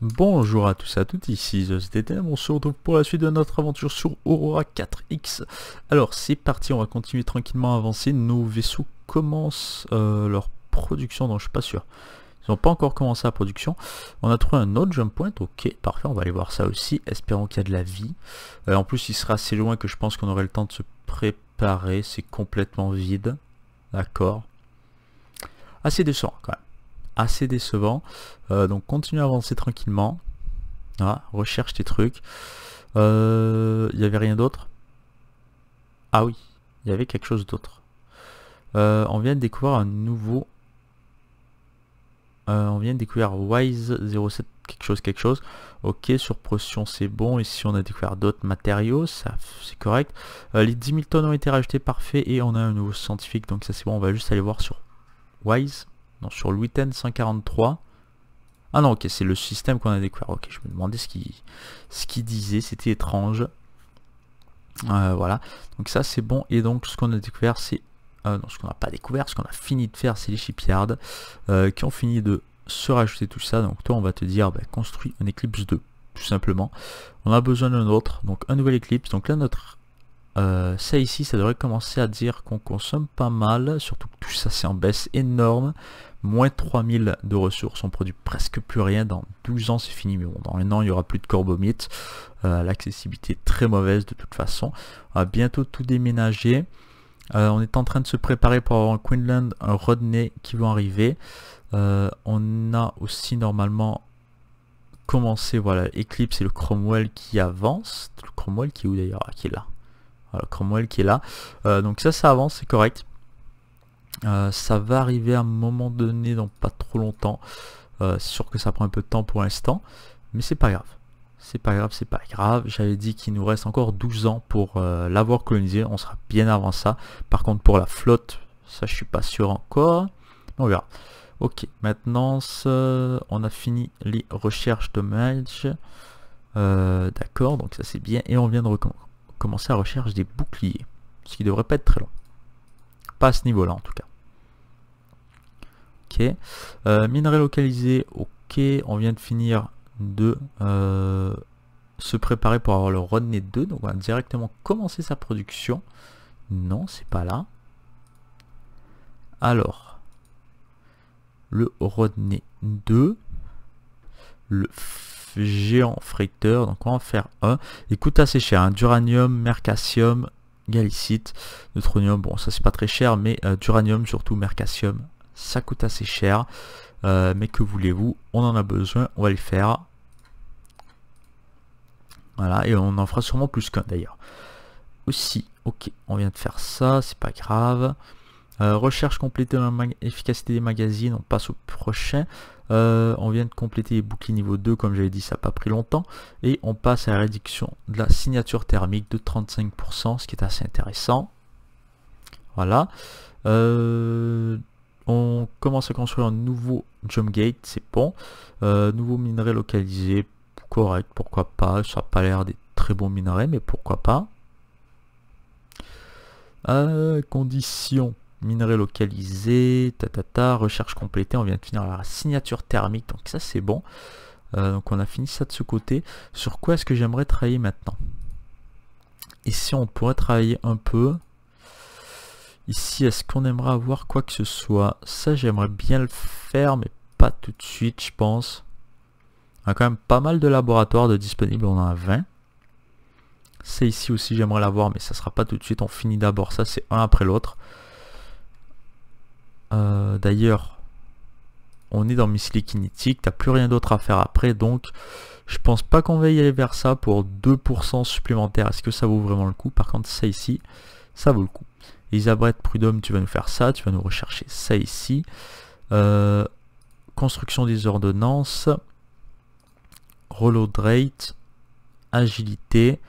Bonjour à tous et à toutes, ici c'était on se retrouve pour la suite de notre aventure sur Aurora 4X. Alors c'est parti, on va continuer tranquillement à avancer, nos vaisseaux commencent euh, leur production, non je suis pas sûr. Ils n'ont pas encore commencé la production. On a trouvé un autre jump point, ok, parfait, on va aller voir ça aussi, espérons qu'il y a de la vie. Euh, en plus il sera assez loin que je pense qu'on aurait le temps de se préparer, c'est complètement vide. D'accord. Assez décent quand même assez décevant. Euh, donc continue à avancer tranquillement. Ah, recherche tes trucs. Il euh, y n'y avait rien d'autre Ah oui, il y avait quelque chose d'autre. Euh, on vient de découvrir un nouveau... on vient de découvrir Wise 07 quelque chose, quelque chose. Ok, sur pression c'est bon. et si on a découvert d'autres matériaux, ça c'est correct. les 10 000 tonnes ont été rajoutées, parfait. Et on a un nouveau scientifique, donc ça c'est bon. On va juste aller voir sur Wise. Non, sur le 8 143. Ah non, ok, c'est le système qu'on a découvert. Ok, je me demandais ce qu'il ce disait, c'était étrange. Euh, voilà, donc ça c'est bon. Et donc ce qu'on a découvert, c'est... Euh, non, ce qu'on n'a pas découvert, ce qu'on a fini de faire, c'est les shipyards euh, qui ont fini de se rajouter tout ça. Donc toi, on va te dire, bah, construis un Eclipse 2, tout simplement. On a besoin d'un autre, donc un nouvel Eclipse. Donc là, notre... ça ici, ça devrait commencer à dire qu'on consomme pas mal, surtout que tout ça c'est en baisse énorme moins 3000 de ressources, on produit presque plus rien, dans 12 ans c'est fini, mais bon, dans un an il n'y aura plus de Corbomite. Euh, l'accessibilité est très mauvaise de toute façon, on va bientôt tout déménager, euh, on est en train de se préparer pour avoir un Queensland, un Rodney qui vont arriver, euh, on a aussi normalement commencé, voilà, Eclipse et le Cromwell qui avance, le Cromwell qui est où d'ailleurs, ah, qui est là, le Cromwell qui est là, donc ça ça avance, c'est correct, euh, ça va arriver à un moment donné dans pas trop longtemps. Euh, c'est sûr que ça prend un peu de temps pour l'instant, mais c'est pas grave. C'est pas grave, c'est pas grave. J'avais dit qu'il nous reste encore 12 ans pour euh, l'avoir colonisé. On sera bien avant ça. Par contre, pour la flotte, ça je suis pas sûr encore. On verra. Ok, maintenant on a fini les recherches de match. D'accord, donc ça c'est bien. Et on vient de recommencer la recherche des boucliers. Ce qui devrait pas être très long. Pas à ce niveau-là en tout cas ok. Euh, minerai localisé, ok. On vient de finir de euh, se préparer pour avoir le Rodney 2. Donc on va directement commencer sa production. Non, c'est pas là. Alors, le Rodney 2, le géant fricteur, donc on va en faire un. Il coûte assez cher, hein. duranium, mercassium, galicite, neutronium, bon ça c'est pas très cher, mais euh, duranium surtout, mercassium ça coûte assez cher. Euh, mais que voulez-vous, on en a besoin, on va le faire. Voilà, et on en fera sûrement plus qu'un d'ailleurs. Aussi, ok, on vient de faire ça, c'est pas grave. Euh, recherche complétée dans l'efficacité des magazines, on passe au prochain. Euh, on vient de compléter les boucliers niveau 2, comme j'avais dit, ça n'a pas pris longtemps. Et on passe à la réduction de la signature thermique de 35%, ce qui est assez intéressant. Voilà. On commence à construire un nouveau jump gate, c'est bon. Euh, nouveau minerai localisé, correct, pourquoi pas. Ça n'a pas l'air des très bons minerais, mais pourquoi pas. Euh, conditions, minerai localisé, tatata, recherche complétée. On vient de finir la signature thermique, donc ça c'est bon. Euh, donc on a fini ça de ce côté. Sur quoi est-ce que j'aimerais travailler maintenant Ici on pourrait travailler un peu Ici, est-ce qu'on aimerait avoir quoi que ce soit Ça, j'aimerais bien le faire, mais pas tout de suite, je pense. On a quand même pas mal de laboratoires de disponibles, on en a 20. C'est ici aussi, j'aimerais l'avoir, mais ça sera pas tout de suite. On finit d'abord ça, c'est un après l'autre. Euh, d'ailleurs, on est dans Missile Kinetic, t'as plus rien d'autre à faire après, donc je pense pas qu'on va aller vers ça pour 2% supplémentaire. Est-ce que ça vaut vraiment le coup Par contre, ça ici, ça vaut le coup. Elisabeth Prudhomme, tu vas nous faire ça, tu vas nous rechercher ça ici. Euh, construction des ordonnances, reload rate, agilité,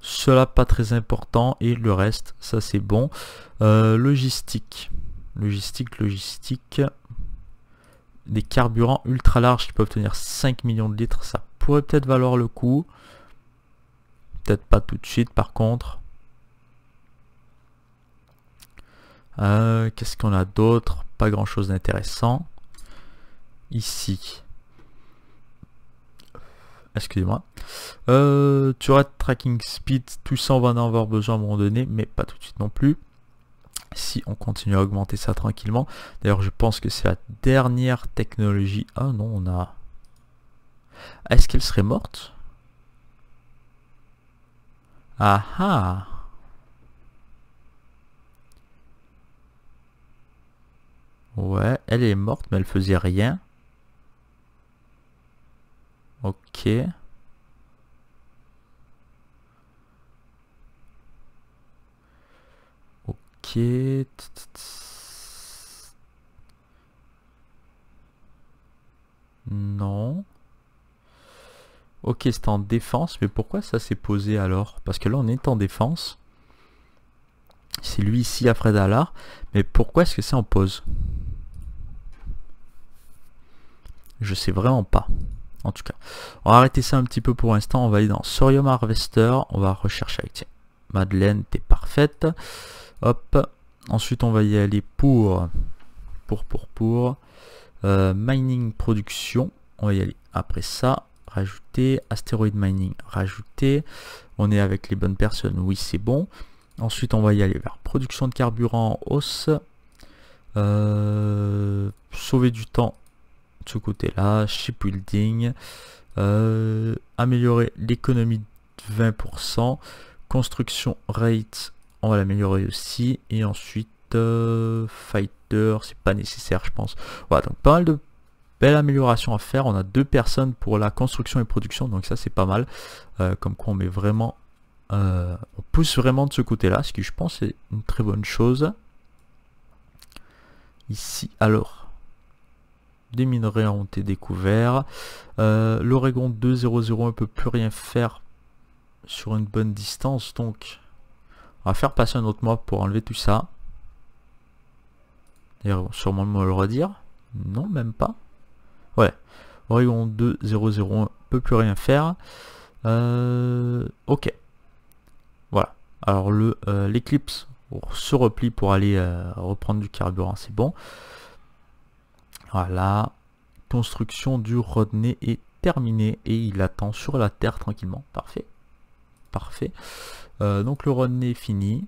cela pas très important et le reste, ça c'est bon. Euh, logistique, logistique, logistique, des carburants ultra larges qui peuvent tenir 5 millions de litres, ça pourrait peut-être valoir le coup. Peut-être pas tout de suite par contre. Euh, qu'est-ce qu'on a d'autre Pas grand-chose d'intéressant. Ici. Excusez-moi. Euh, tu tracking speed. Tout ça, on va en avoir besoin à un moment donné, mais pas tout de suite non plus. Si on continue à augmenter ça tranquillement. D'ailleurs, je pense que c'est la dernière technologie. Ah non, on a... Est-ce qu'elle serait morte Ah ah Ouais, elle est morte, mais elle faisait rien. Ok. Ok. Non. Ok, c'est en défense, mais pourquoi ça s'est posé alors Parce que là, on est en défense. C'est lui ici, à d'aller, Mais pourquoi est-ce que c'est en pause je sais vraiment pas. En tout cas. On va arrêter ça un petit peu pour l'instant. On va aller dans Sorium Harvester. On va rechercher avec. Madeleine, t'es parfaite. Hop. Ensuite, on va y aller pour... Pour, pour, pour... Euh, mining production. On va y aller après ça. Rajouter. Astéroïde mining. Rajouter. On est avec les bonnes personnes. Oui, c'est bon. Ensuite, on va y aller vers production de carburant en euh, hausse. sauver du temps, ce côté-là, shipbuilding, euh, améliorer l'économie de 20%, construction rate, on va l'améliorer aussi, et ensuite euh, fighter, c'est pas nécessaire je pense. Voilà, donc pas mal de belles améliorations à faire, on a deux personnes pour la construction et production, donc ça c'est pas mal, euh, comme quoi on met vraiment, on pousse vraiment de ce côté-là, ce qui je pense est une très bonne chose. Ici, alors, des minerais ont été découverts. Euh, L'Oregon 2001 ne peut plus rien faire sur une bonne distance, donc on va faire passer un autre mob pour enlever tout ça. Et sûrement le le redire. Non, même pas. Ouais. Oregon 2.0.0.1 ne peut plus rien faire. Euh, ok. Voilà. Alors euh, l'éclipse se replie pour aller euh, reprendre du carburant, c'est bon. Voilà, construction du Rodney est terminée et il attend sur la terre tranquillement. Parfait, parfait. Euh, donc le Rodney est fini.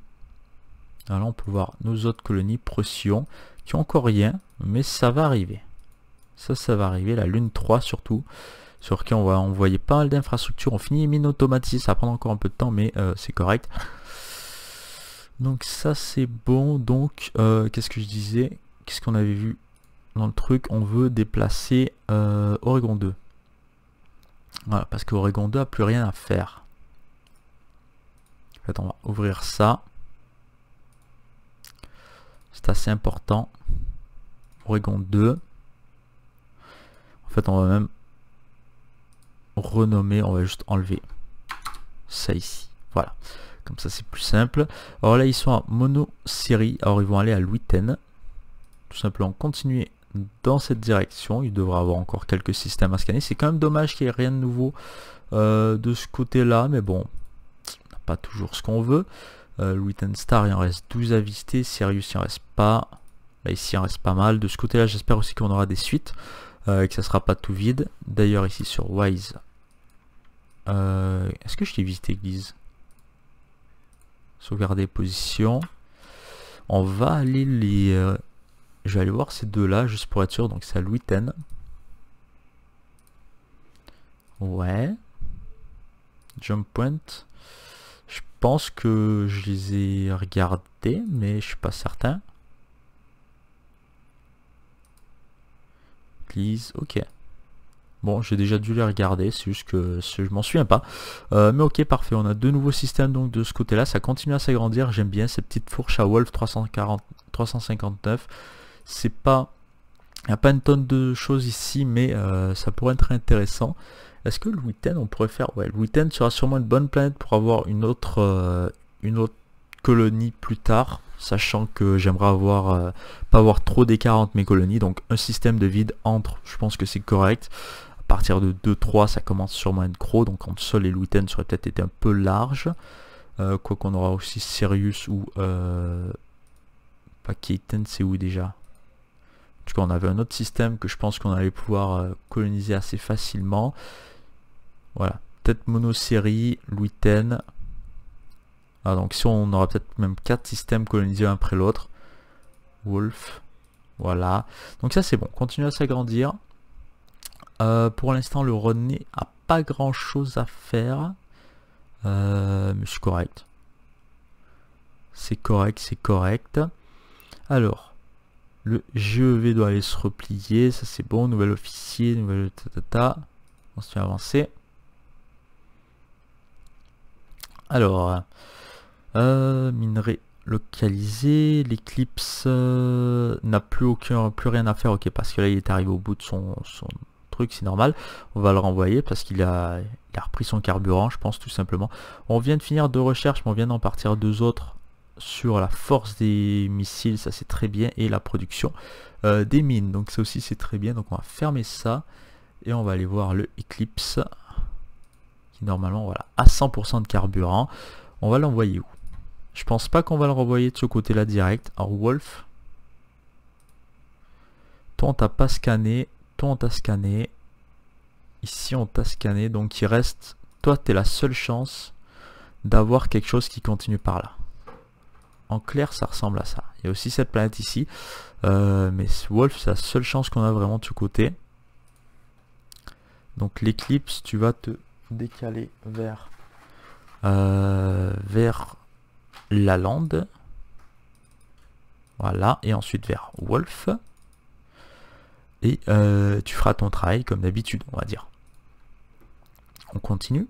Alors on peut voir nos autres colonies, Procyon, qui ont encore rien, mais ça va arriver. Ça, ça va arriver, la Lune 3 surtout, sur qui on va envoyer pas mal d'infrastructures. On finit mines automatisées, ça prendre encore un peu de temps, mais euh, c'est correct. Donc ça c'est bon, donc euh, qu'est-ce que je disais Qu'est-ce qu'on avait vu dans le truc, on veut déplacer euh, Oregon 2. Voilà, parce que Oregon 2 a plus rien à faire. En fait, on va ouvrir ça. C'est assez important. Oregon 2. En fait, on va même renommer, on va juste enlever ça ici. Voilà. Comme ça, c'est plus simple. Alors là, ils sont en mono-série. Alors, ils vont aller à Louis Tout simplement, continuer dans cette direction. Il devrait avoir encore quelques systèmes à scanner. C'est quand même dommage qu'il n'y ait rien de nouveau euh, de ce côté-là, mais bon, pas toujours ce qu'on veut. Euh, Louis Star, il en reste 12 à visiter. Sirius, il en reste pas. Là, ici, il en reste pas mal. De ce côté-là, j'espère aussi qu'on aura des suites euh, et que ça sera pas tout vide. D'ailleurs, ici sur Wise, euh, est-ce que je t'ai visité Guise Sauvegarder position. On va aller les je vais aller voir ces deux-là, juste pour être sûr. Donc c'est à Louis Ouais. Jump Point. Je pense que je les ai regardés, mais je suis pas certain. Please, ok. Bon, j'ai déjà dû les regarder, c'est juste que je m'en souviens pas. Euh, mais ok, parfait, on a deux nouveaux systèmes donc de ce côté-là. Ça continue à s'agrandir, j'aime bien ces petites fourches à Wolf 340, 359. C'est pas. Il n'y a pas une tonne de choses ici, mais euh, ça pourrait être intéressant. Est-ce que le week on pourrait faire. Ouais, le sera sûrement une bonne planète pour avoir une autre, euh, une autre colonie plus tard. Sachant que j'aimerais avoir euh, pas avoir trop d'écart entre mes colonies. Donc un système de vide entre, je pense que c'est correct. À partir de 2-3, ça commence sûrement à être gros. Donc entre Sol et le week ça aurait peut-être été un peu large. quoi qu'on aura aussi Sirius ou... pas Keaton, c'est où déjà qu'on avait un autre système que je pense qu'on allait pouvoir euh, coloniser assez facilement. Voilà, peut-être monosérie, Louis ten Ah donc si on aura peut-être même quatre systèmes colonisés un après l'autre. Wolf, voilà. Donc ça c'est bon, continue à s'agrandir. Euh, pour l'instant le René a pas grand chose à faire. Euh, mais suis correct. C'est correct, c'est correct. Alors, le GEV doit aller se replier, ça c'est bon, nouvel officier, nouvelle tatata. On se fait avancer. Alors, euh, minerai localisé, l'éclipse euh, n'a plus aucun, plus rien à faire, ok, parce que là il est arrivé au bout de son, truc, c'est normal. On va le renvoyer parce qu'il a, repris son carburant, je pense tout simplement. On vient de finir deux recherches, mais on vient d'en partir deux autres sur la force des missiles, ça c'est très bien, et la production euh, des mines, donc ça aussi c'est très bien, donc on va fermer ça, et on va aller voir le Eclipse, qui normalement, voilà, à 100% de carburant, on va l'envoyer où Je pense pas qu'on va le renvoyer de ce côté-là direct, alors Wolf, toi on t'a pas scanné, toi on t'a scanné, ici on t'a scanné, donc il reste, toi t'es la seule chance d'avoir quelque chose qui continue par là en clair ça ressemble à ça. Il y a aussi cette planète ici, euh, mais Wolf c'est la seule chance qu'on a vraiment de ce côté. Donc l'éclipse, tu vas te décaler vers, euh, vers la lande. Voilà, et ensuite vers Wolf. Et euh, tu feras ton travail comme d'habitude, on va dire. On continue.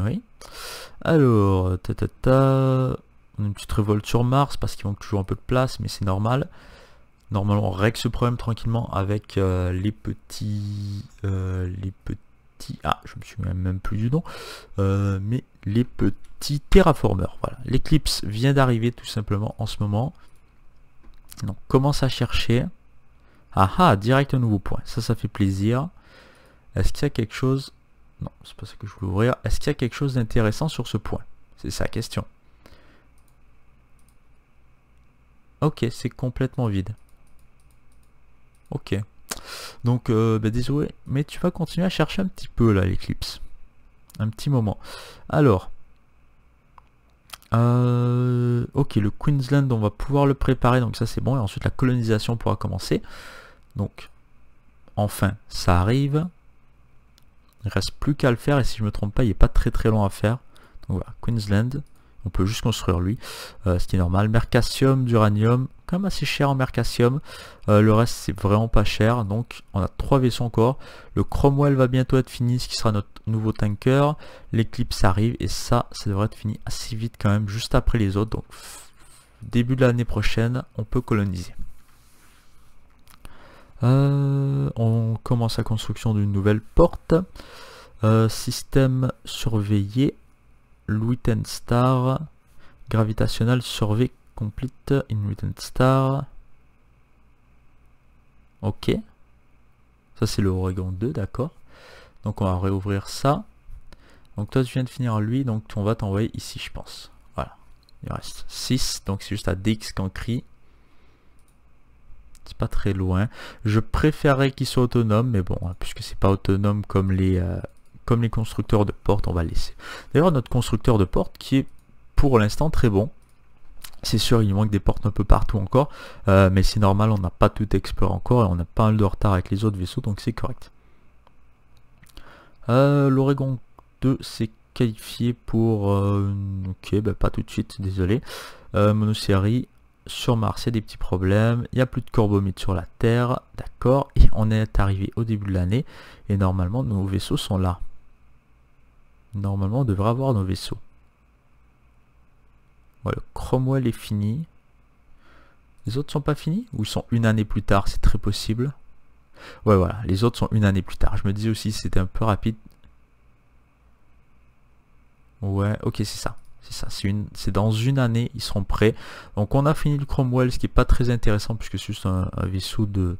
Oui. Alors, ta, On a une petite révolte sur Mars parce qu'il manque toujours un peu de place, mais c'est normal. Normalement, on règle ce problème tranquillement avec euh, les petits... Euh, les petits... Ah, je me suis même plus du nom. Euh, mais les petits terraformeurs. Voilà. L'éclipse vient d'arriver tout simplement en ce moment. Donc, commence à chercher. Ah ah, direct un nouveau point. Ça, ça fait plaisir. Est-ce qu'il y a quelque chose non, c'est pas ça que je voulais ouvrir. Est-ce qu'il y a quelque chose d'intéressant sur ce point C'est sa question. Ok, c'est complètement vide. Ok. Donc, euh, bah, désolé, mais tu vas continuer à chercher un petit peu là l'éclipse. Un petit moment. Alors. Euh, ok, le Queensland, on va pouvoir le préparer, donc ça c'est bon. Et ensuite, la colonisation pourra commencer. Donc, enfin, ça arrive reste plus qu'à le faire et si je me trompe pas, il n'est pas très très long à faire. Queensland, on peut juste construire lui, euh, ce qui est normal. Mercassium, d'uranium, quand même assez cher en Mercassium. Euh, le reste c'est vraiment pas cher, donc on a trois vaisseaux encore. Le Cromwell va bientôt être fini, ce qui sera notre nouveau tanker. L'éclipse arrive et ça, ça devrait être fini assez vite quand même, juste après les autres. Donc début de l'année prochaine, on peut coloniser. Euh, on commence la construction d'une nouvelle porte. Euh, système surveillé. Luitenstar. Star. Gravitational survey complete in Star. Ok. Ça c'est le Oregon 2, d'accord. Donc on va réouvrir ça. Donc toi tu viens de finir lui, donc on va t'envoyer ici je pense. Voilà. Il reste 6, donc c'est juste à DX qu'on crie pas très loin. Je préférerais qu'il soit autonome mais bon, hein, puisque c'est pas autonome comme les, euh, comme les constructeurs de portes, on va laisser. D'ailleurs, notre constructeur de portes qui est pour l'instant très bon. C'est sûr, il manque des portes un peu partout encore, euh, mais c'est normal, on n'a pas tout exploré encore et on a pas mal de retard avec les autres vaisseaux, donc c'est correct. Euh, L'Oregon 2 s'est qualifié pour... ok, ben, pas tout de suite, désolé. Euh, Monosérie, sur Mars, il y a des petits problèmes, il n'y a plus de corbomites sur la Terre, d'accord, et on est arrivé au début de l'année, et normalement nos vaisseaux sont là. Normalement on devrait avoir nos vaisseaux. Voilà, Cromwell est fini. Les autres sont pas finis Ou ils sont une année plus tard, c'est très possible. Ouais voilà, les autres sont une année plus tard. Je me dis aussi c'était un peu rapide. Ouais, ok c'est ça. C'est ça, c'est dans une année, ils seront prêts. Donc on a fini le Cromwell, ce qui n'est pas très intéressant puisque c'est juste un, vaisseau de,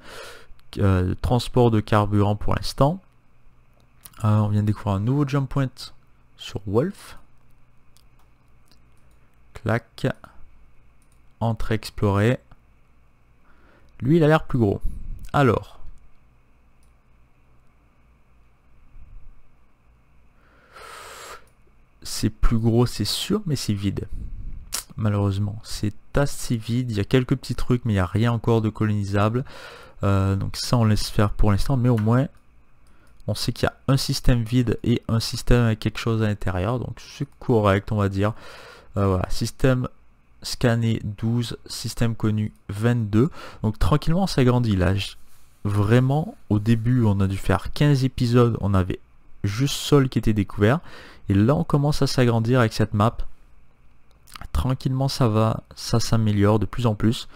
euh, transport de carburant pour l'instant. Euh, on vient de découvrir un nouveau jump point sur Wolf. Clac. entre explorer Lui, il a l'air plus gros. Alors, C'est plus gros, c'est sûr, mais c'est vide. Malheureusement, c'est assez vide. Il y a quelques petits trucs, mais il n'y a rien encore de colonisable. Euh, donc ça, on laisse faire pour l'instant. Mais au moins, on sait qu'il y a un système vide et un système avec quelque chose à l'intérieur. Donc c'est correct, on va dire. Euh, voilà, système scanné 12, système connu 22. Donc tranquillement, ça grandit. Là, vraiment, au début, on a dû faire 15 épisodes. On avait juste Sol qui était découvert. Et là, on commence à s'agrandir avec cette map. Tranquillement, ça va, ça s'améliore de plus en plus.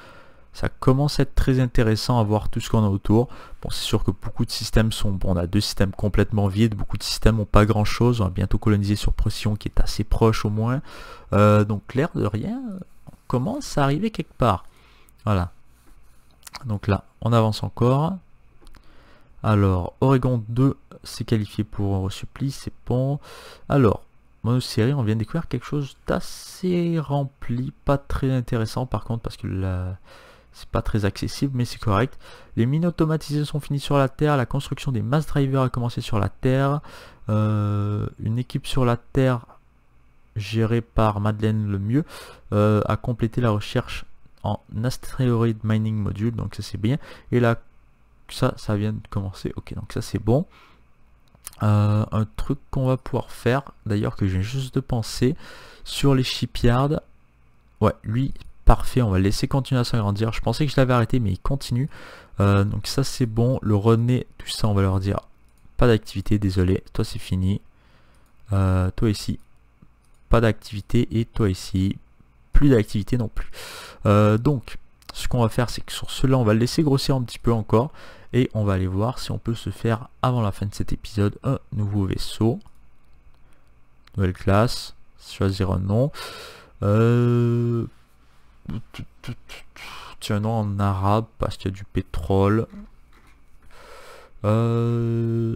Ça commence à être très intéressant à voir tout ce qu'on a autour. Bon, c'est sûr que beaucoup de systèmes sont... Bon, on a deux systèmes complètement vides, beaucoup de systèmes n'ont pas grand-chose. On va bientôt coloniser sur pression qui est assez proche au moins. Euh, donc, l'air de rien, commence à arriver quelque part. Voilà. Donc là, on avance encore. Alors, Oregon 2, c'est qualifié pour supplice, c'est bon. Alors, monosérie, on vient de découvrir quelque chose d'assez rempli, pas très intéressant par contre parce que c'est pas très accessible, mais c'est correct. Les mines automatisées sont finies sur la Terre, la construction des mass drivers a commencé sur la Terre, euh, une équipe sur la Terre gérée par Madeleine Lemieux euh, a complété la recherche en Asteroid mining module, donc ça c'est bien. Et là, ça, ça vient de commencer, ok, donc ça c'est bon. Euh, un truc qu'on va pouvoir faire, d'ailleurs que j'ai juste de penser, sur les shipyards. Ouais, lui, parfait, on va laisser continuer à s'agrandir. Je pensais que je l'avais arrêté, mais il continue. Euh, donc ça, c'est bon. Le René, tout ça, on va leur dire, pas d'activité, désolé, toi c'est fini. Euh, toi ici, pas d'activité, et toi ici, plus d'activité non plus. donc, ce qu'on va faire, c'est que sur cela, on va le laisser grossir un petit peu encore et on va aller voir si on peut se faire avant la fin de cet épisode un nouveau vaisseau. Nouvelle classe, choisir un nom. Euh, tiens, un nom en arabe parce qu'il y a du pétrole. Euh,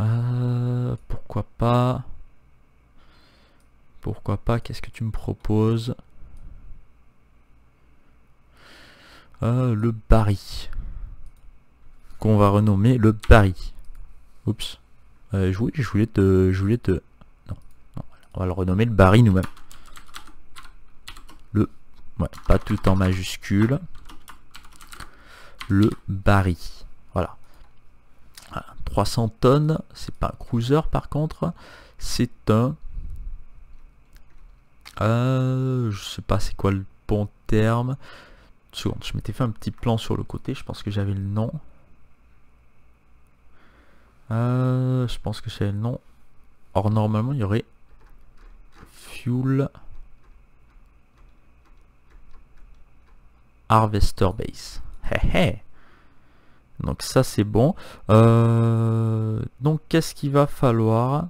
euh, pourquoi pas Pourquoi pas Qu'est-ce que tu me proposes Euh, le Barry. Qu'on va renommer le Barry. Oups. Euh, je, voulais, te... Je voulais te... Non, On va le renommer le Barry nous même Le... Ouais, pas tout en majuscule. Le Barry. Voilà. 300 tonnes, c'est pas un cruiser par contre. C'est un... Euh, je sais pas c'est quoi le bon terme je m'étais fait un petit plan sur le côté, je pense que j'avais le nom. Euh, je pense que j'avais le nom. Or normalement il y aurait Fuel Harvester Base. Donc ça c'est bon. Euh, donc qu'est-ce qu'il va falloir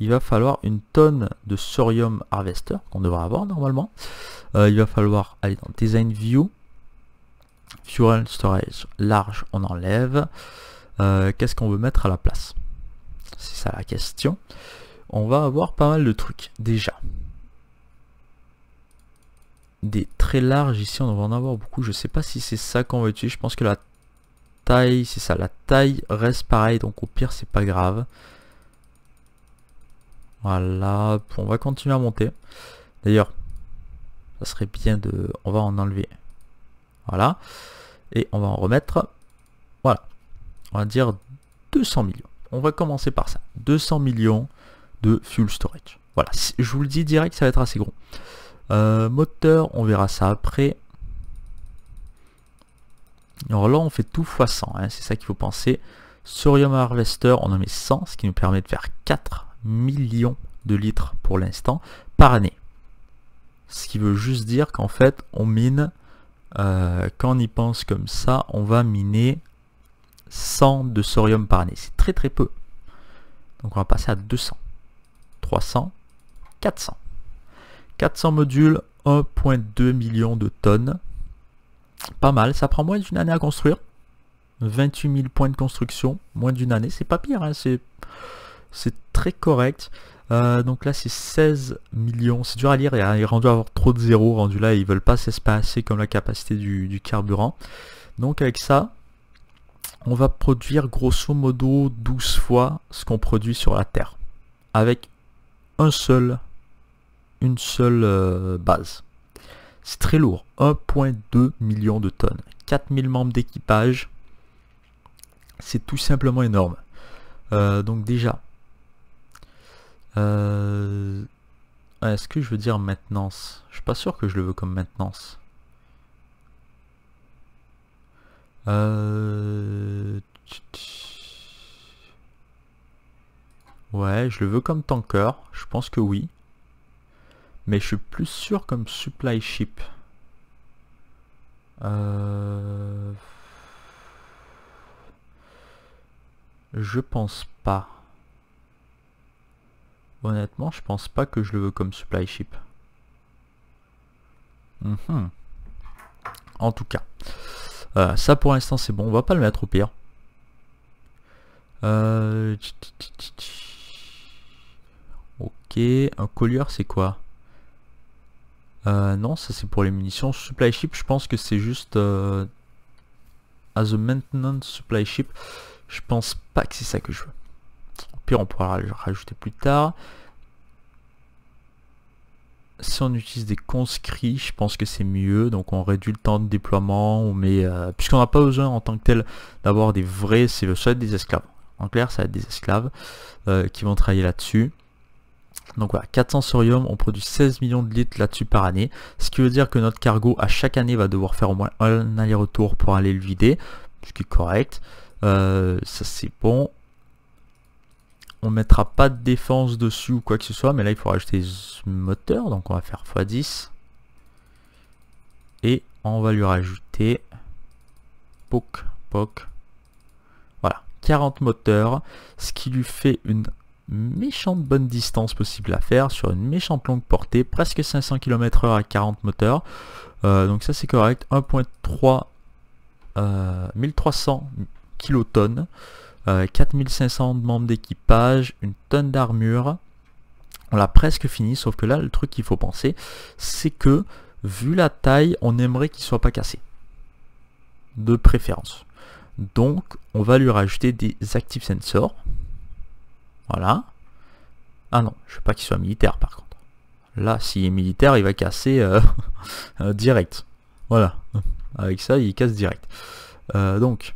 il va falloir une tonne de Sorium Harvester qu'on devrait avoir normalement. Euh, il va falloir aller dans Design View, Fuel Storage large, on enlève. Euh, qu'est-ce qu'on veut mettre à la place C'est ça la question. On va avoir pas mal de trucs déjà. Des très larges ici, on va en avoir beaucoup. Je sais pas si c'est ça qu'on va utiliser. Je pense que la taille, c'est ça, la taille reste pareille, donc au pire c'est pas grave. Voilà, on va continuer à monter. D'ailleurs, ça serait bien de... On va en enlever. Voilà. Et on va en remettre. Voilà. On va dire 200 millions. On va commencer par ça. 200 millions de full storage. Voilà. Je vous le dis direct, ça va être assez gros. Euh, moteur, on verra ça après. Alors là, on fait tout x100. Hein. C'est ça qu'il faut penser. Sorium Harvester, on en met 100, ce qui nous permet de faire 4 millions de litres pour l'instant par année. Ce qui veut juste dire qu'en fait, on mine, euh, quand on y pense comme ça, on va miner 100 de sorium par année. C'est très très peu. Donc on va passer à 200, 300, 400. 400 modules, 1.2 million de tonnes. Pas mal, ça prend moins d'une année à construire. 28 000 points de construction, moins d'une année, c'est pas pire, hein, c'est... C'est très correct. Euh, donc là c'est 16 millions, c'est dur à lire, il est rendu avoir trop de zéro rendu là ils veulent pas s'espacer comme la capacité du, carburant. Donc avec ça, on va produire grosso modo 12 fois ce qu'on produit sur la Terre, avec un seul, une seule euh, base. C'est très lourd, 1.2 million de tonnes, 4000 membres d'équipage, c'est tout simplement énorme. Euh, donc déjà, euh, Est-ce que je veux dire maintenance Je suis pas sûr que je le veux comme maintenance. Euh, ouais, je le veux comme tanker, je pense que oui. Mais je suis plus sûr comme supply ship. Euh... Je pense pas. Honnêtement, je pense pas que je le veux comme supply ship. Mhm. En tout cas, ça pour l'instant c'est bon, on va pas le mettre au pire. Euh, ok, un collier c'est quoi euh, Non, ça c'est pour les munitions. Supply ship, je pense que c'est juste... Euh, as a maintenance supply ship. Je pense pas que c'est ça que je veux on pourra rajouter plus tard. Si on utilise des conscrits, je pense que c'est mieux. Donc on réduit le temps de déploiement, on met... Euh, puisqu'on n'a pas besoin en tant que tel d'avoir des vrais... c'est le seul des esclaves. En clair, ça va être des esclaves euh, qui vont travailler là-dessus. Donc voilà, 400 sorium, on produit 16 millions de litres là-dessus par année. Ce qui veut dire que notre cargo, à chaque année, va devoir faire au moins un aller-retour pour aller le vider. Ce qui est correct. Euh, ça c'est bon on mettra pas de défense dessus ou quoi que ce soit, mais là il faut rajouter ce moteur, donc on va faire x10. Et on va lui rajouter poc, poc. Voilà, 40 moteurs, ce qui lui fait une méchante bonne distance possible à faire sur une méchante longue portée, presque 500 km/h à 40 moteurs. Euh, donc ça c'est correct, 1.3 1300 euh, kilotonnes. 4500 euh, membres d'équipage, une tonne d'armure. On l'a presque fini, sauf que là, le truc qu'il faut penser, c'est que, vu la taille, on aimerait qu'il soit pas cassé. De préférence. Donc, on va lui rajouter des active sensors. Voilà. Ah non, je veux pas qu'il soit militaire par contre. Là, s'il est militaire, il va casser euh, euh, direct. Voilà. Avec ça, il casse direct. donc,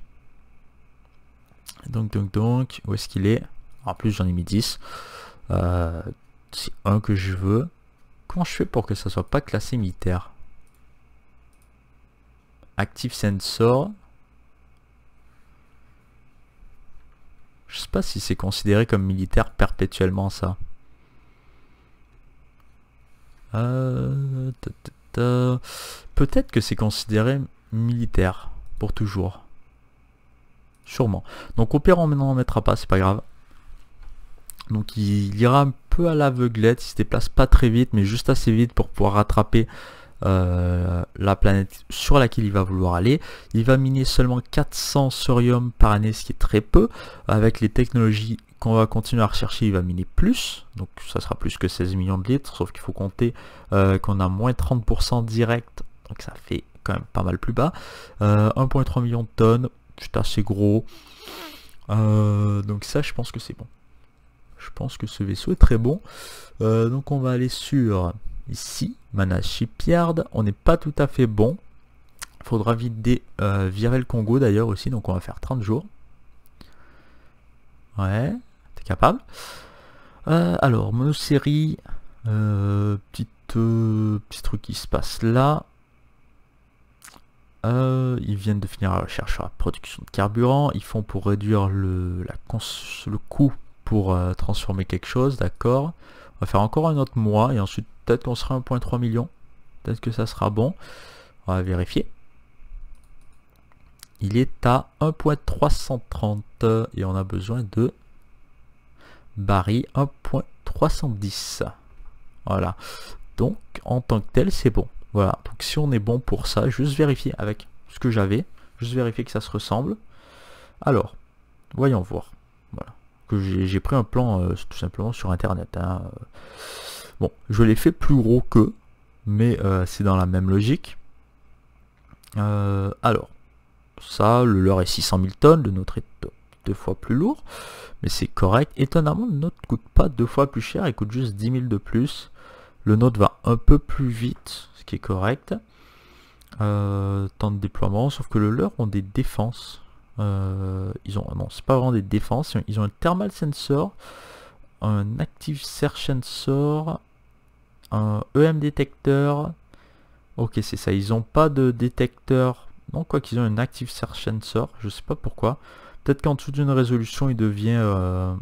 donc, donc, donc, où est-ce qu'il est, En plus, j'en ai mis 10. Euh, c'est un que je veux. Comment je fais pour que ça soit pas classé militaire Active Sensor. Je sais pas si c'est considéré comme militaire perpétuellement ça. Euh, Peut-être que c'est considéré militaire pour toujours. Sûrement. Donc au pire, on ne mettra pas, c'est pas grave. Donc il, ira un peu à l'aveuglette, il se déplace pas très vite, mais juste assez vite pour pouvoir rattraper euh, la planète sur laquelle il va vouloir aller. Il va miner seulement 400 sorium par année, ce qui est très peu. Avec les technologies qu'on va continuer à rechercher, il va miner plus. Donc ça sera plus que 16 millions de litres, sauf qu'il faut compter euh, qu'on a moins 30% direct. Donc ça fait quand même pas mal plus bas. 1.3 euh, million de tonnes, c'est assez gros. Euh, donc ça, je pense que c'est bon. Je pense que ce vaisseau est très bon. Euh, donc on va aller sur ici, Mana Shipyard. On n'est pas tout à fait bon. Il faudra vider, euh, Congo d'ailleurs aussi. Donc on va faire 30 jours. Ouais, t'es capable. Euh, alors, monosérie, petite, petit truc qui se passe là. Euh, ils viennent de finir la recherche sur la production de carburant. Ils font pour réduire le, la le coût pour euh, transformer quelque chose, d'accord. On va faire encore un autre mois et ensuite peut-être qu'on sera 1.3 million. Peut-être que ça sera bon. On va vérifier. Il est à 1.330 et on a besoin de baril 1.310. Voilà. Donc en tant que tel, c'est bon. Voilà, donc si on est bon pour ça, juste vérifier avec ce que j'avais, juste vérifier que ça se ressemble. Alors, voyons voir. Voilà, j'ai pris un plan euh, tout simplement sur internet. Hein. Bon, je l'ai fait plus gros que, mais euh, c'est dans la même logique. Euh, alors, ça, le leur est 600 000 tonnes, le nôtre est deux fois plus lourd, mais c'est correct. Étonnamment, le nôtre coûte pas deux fois plus cher, il coûte juste 10 000 de plus. Le node va un peu plus vite, ce qui est correct. Euh, temps de déploiement, sauf que le leur ont des défenses. Euh, ils ont, ah non, pas vraiment des défenses, ils ont un thermal sensor, un active search sensor, un EM détecteur. Ok, c'est ça, ils n'ont pas de détecteur. Non, quoi qu'ils ont un active search sensor, je ne sais pas pourquoi. Peut-être qu'en dessous d'une résolution, il devient euh,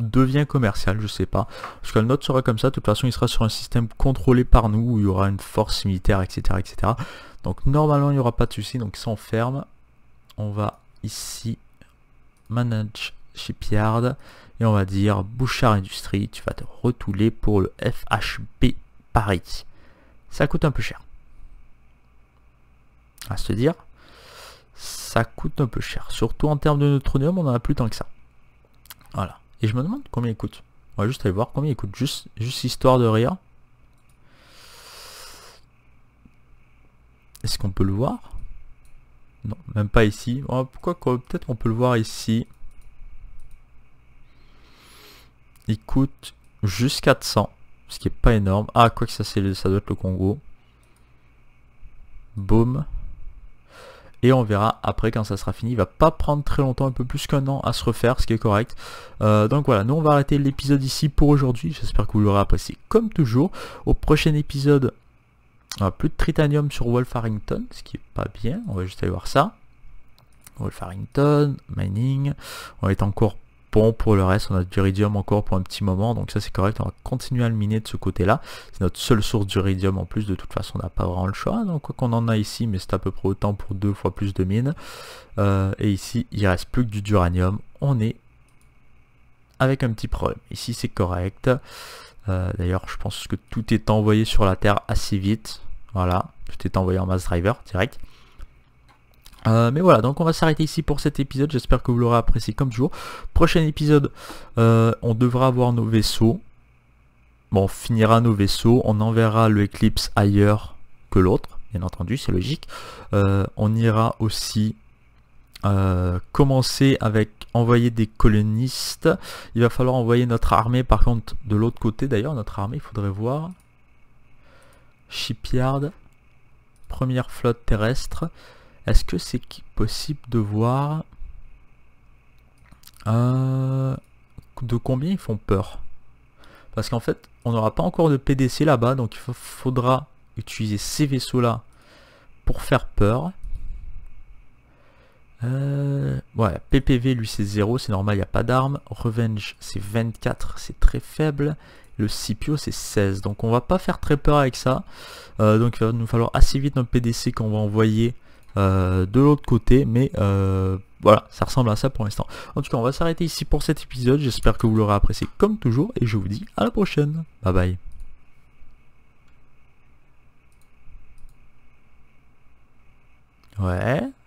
devient commercial, je sais pas. Parce que le nôtre sera comme ça, de toute façon il sera sur un système contrôlé par nous, où il y aura une force militaire, etc. etc. Donc normalement il n'y aura pas de souci, donc sans ferme, on va ici, manage shipyard, et on va dire Bouchard Industrie, tu vas te retouler pour le FHB Paris. Ça coûte un peu cher. À se dire, ça coûte un peu cher. Surtout en termes de neutronium, on en a plus tant que ça. Voilà. Et je me demande combien il coûte. On va juste aller voir combien il coûte, juste, juste histoire de rire. Est-ce qu'on peut le voir Non, même pas ici. Oh, pourquoi Peut-être qu'on peut le voir ici. Il coûte juste 400, ce qui est pas énorme. Ah, quoi que ça, ça doit être le Congo. Boom et on verra après quand ça sera fini. Il va pas prendre très longtemps, un peu plus qu'un an à se refaire, ce qui est correct. Euh, donc voilà, nous on va arrêter l'épisode ici pour aujourd'hui. J'espère que vous l'aurez apprécié comme toujours. Au prochain épisode, on n'a plus de Tritanium sur Wolf harrington ce qui est pas bien. On va juste aller voir ça. Wolf harrington mining, on est encore Bon, pour le reste, on a du iridium encore pour un petit moment, donc ça c'est correct, on va continuer à le miner de ce côté-là. C'est notre seule source d'iridium en plus, de toute façon on n'a pas vraiment le choix, donc quoi qu'on en a ici, mais c'est à peu près autant pour deux fois plus de mines. Euh, et ici, il reste plus que du duranium, on est avec un petit problème. Ici c'est correct. Euh, d'ailleurs, je pense que tout est envoyé sur la Terre assez vite. Voilà, tout est envoyé en mass driver direct. Euh, mais voilà, donc on va s'arrêter ici pour cet épisode, j'espère que vous l'aurez apprécié comme toujours. Prochain épisode, euh, on devra avoir nos vaisseaux. Bon, on finira nos vaisseaux, on enverra le Eclipse ailleurs que l'autre, bien entendu, c'est logique. Euh, on ira aussi commencer avec envoyer des colonistes. Il va falloir envoyer notre armée, par contre, de l'autre côté. D'ailleurs, notre armée, il faudrait voir. Shipyard, première flotte terrestre. Est-ce que c'est possible de voir euh, de combien ils font peur Parce qu'en fait, on n'aura pas encore de PDC là-bas, donc il faudra utiliser ces vaisseaux-là pour faire peur. Euh, ouais, PPV lui c'est 0, c'est normal, il n'y a pas d'armes. Revenge c'est 24, c'est très faible. Le Scipio c'est 16, donc on va pas faire très peur avec ça. Euh, donc il va nous falloir assez vite un PDC qu'on va envoyer euh, de l'autre côté, mais euh, voilà, ça ressemble à ça pour l'instant. En tout cas, on va s'arrêter ici pour cet épisode, j'espère que vous l'aurez apprécié comme toujours, et je vous dis à la prochaine. Bye bye. Ouais.